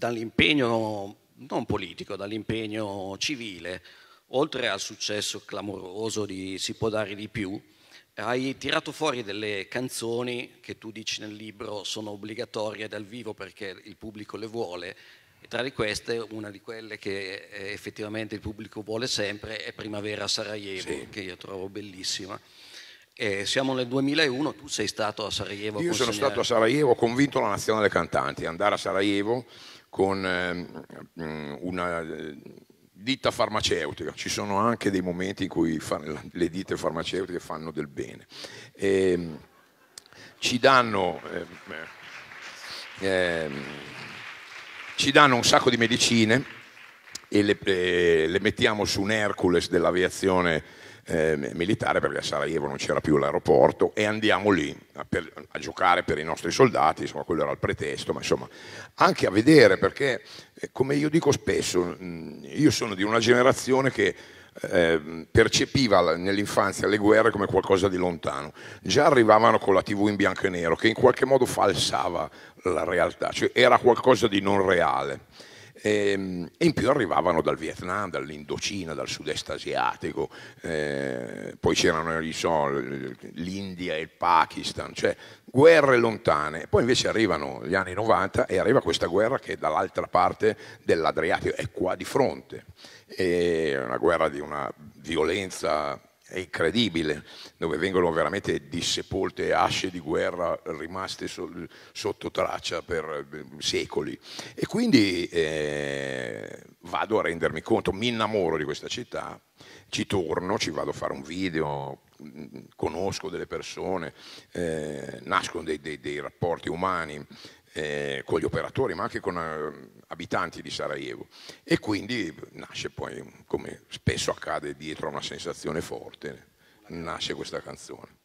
dall'impegno non politico, dall'impegno civile, oltre al successo clamoroso di Si può dare di più, hai tirato fuori delle canzoni che tu dici nel libro sono obbligatorie dal vivo perché il pubblico le vuole. E tra di queste, una di quelle che eh, effettivamente il pubblico vuole sempre è Primavera a Sarajevo, sì. che io trovo bellissima. E siamo nel 2001, tu sei stato a Sarajevo. Io sono stato a Sarajevo, ho convinto la Nazionale Cantanti ad andare a Sarajevo con ehm, una eh, ditta farmaceutica, ci sono anche dei momenti in cui le ditte farmaceutiche fanno del bene. E ehm, ci danno... Eh, ci danno un sacco di medicine e le, eh, le mettiamo su un Hercules dell'aviazione eh, militare perché a Sarajevo non c'era più l'aeroporto e andiamo lì a, per, a giocare per i nostri soldati, insomma quello era il pretesto, ma insomma anche a vedere perché eh, come io dico spesso, mm, io sono di una generazione che ehm, percepiva nell'infanzia le guerre come qualcosa di lontano. Già arrivavano con la TV in bianco e nero che in qualche modo falsava la realtà, cioè era qualcosa di non reale. Ehm, e, in più arrivavano dal Vietnam, dall'Indocina, dal sud-est asiatico, eh, poi c'erano so, l'India e il Pakistan, cioè guerre lontane. Poi invece arrivano gli anni 90 e arriva questa guerra che è dall'altra parte dell'Adriatico, è qua di fronte. È una guerra di una violenza è incredibile, dove vengono veramente dissepolte asce di guerra rimaste sol, sotto traccia per mm, secoli. E quindi eh, vado a rendermi conto, mi innamoro di questa città, ci torno, ci vado a fare un video, mm, conosco delle persone, eh, nascono dei, dei, dei rapporti umani eh, con gli operatori, ma anche con eh, abitanti di Sarajevo. E quindi nasce poi, come spesso accade dietro a una sensazione forte, nasce questa canzone.